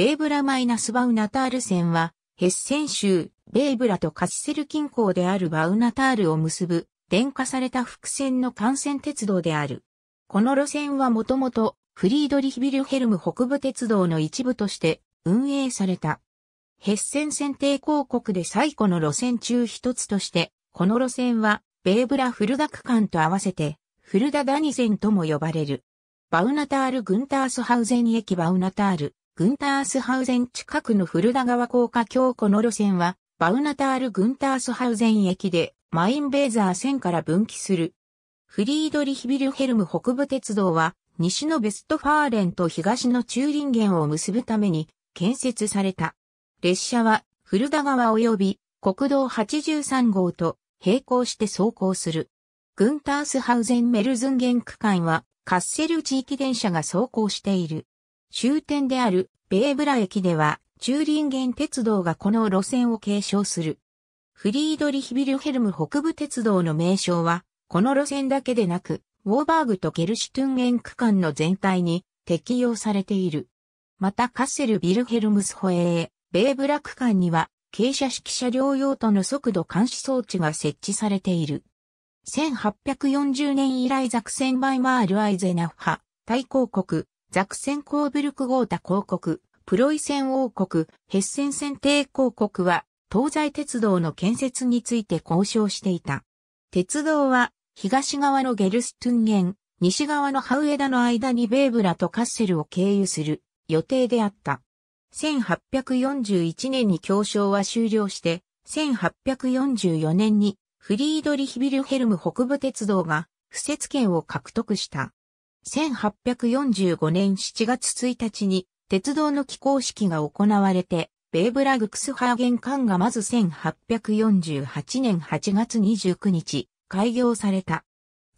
ベーブラマイナスバウナタール線は、ヘッセン州、ベーブラとカッセル近郊であるバウナタールを結ぶ、電化された伏線の幹線鉄道である。この路線はもともと、フリードリヒビルヘルム北部鉄道の一部として運営された。ヘッセン選定広告で最古の路線中一つとして、この路線は、ベーブラフルダ区間と合わせて、フルダダニゼンとも呼ばれる。バウナタール・グンタースハウゼン駅バウナタール、グンタースハウゼン近くの古田川高架橋この路線は、バウナタール・グンタースハウゼン駅で、マインベーザー線から分岐する。フリードリヒビルヘルム北部鉄道は、西のベストファーレンと東のチューリンゲンを結ぶために建設された。列車は、古田川及び国道83号と並行して走行する。グンタースハウゼン・メルズンゲン区間は、カッセル地域電車が走行している。終点であるベーブラ駅では、中林ン鉄道がこの路線を継承する。フリードリヒビルヘルム北部鉄道の名称は、この路線だけでなく、ウォーバーグとゲルシュトゥンゲン区間の全体に適用されている。またカッセルビルヘルムスホエー、ベーブラ区間には、傾斜式車両用途の速度監視装置が設置されている。1840年以来ザクセンバイマールアイゼナッハ、大公国、ザクセンコーブルクゴータ公国、プロイセン王国、ヘッセンセン帝公国は、東西鉄道の建設について交渉していた。鉄道は、東側のゲルストゥンゲン、西側のハウエダの間にベーブラとカッセルを経由する予定であった。1841年に協商は終了して、1844年にフリードリヒビルヘルム北部鉄道が不設権を獲得した。1845年7月1日に鉄道の起工式が行われて、ベーブラグクスハーゲン館がまず1848年8月29日、開業された。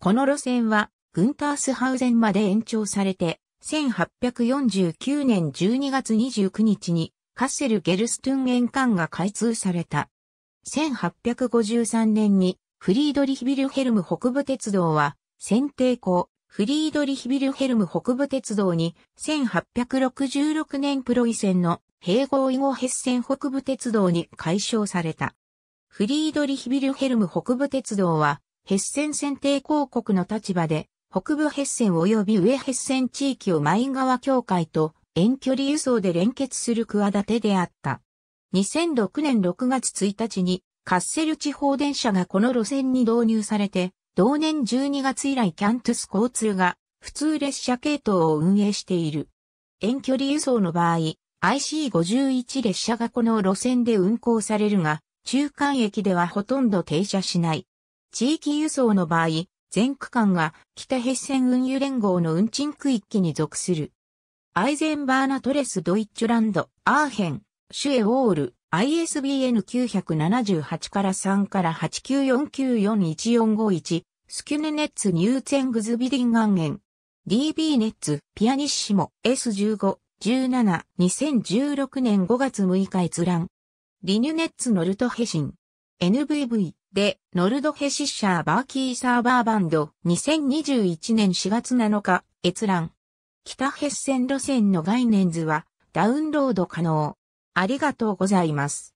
この路線は、グンタースハウゼンまで延長されて、1849年12月29日に、カッセルゲルストゥンゲン館が開通された。1853年に、フリードリヒビルヘルム北部鉄道は、選定校、フリードリヒビルヘルム北部鉄道に1866年プロイセンの併合以後ヘッセン北部鉄道に改称された。フリードリヒビルヘルム北部鉄道はヘッセン選定広告の立場で北部ヘッセン及び上ヘッセン地域をマイン川協会と遠距離輸送で連結する企てであった。2006年6月1日にカッセル地方電車がこの路線に導入されて同年12月以来キャントゥス交通が普通列車系統を運営している。遠距離輸送の場合、IC51 列車がこの路線で運行されるが、中間駅ではほとんど停車しない。地域輸送の場合、全区間が北ヘッセン運輸連合の運賃区域に属する。アイゼンバーナトレスドイッチュランド、アーヘン、シュエオール、ISBN 978から3から894941451、スキュネネッツニューツェングズビディンガンゲン。DB ネッツ、ピアニッシモ、S15、17、2016年5月6日閲覧。リニュネッツノルトヘシン。NVV でノルドヘシッシャーバーキーサーバーバンド2021年4月7日閲覧。北ヘッセン路線の概念図はダウンロード可能。ありがとうございます。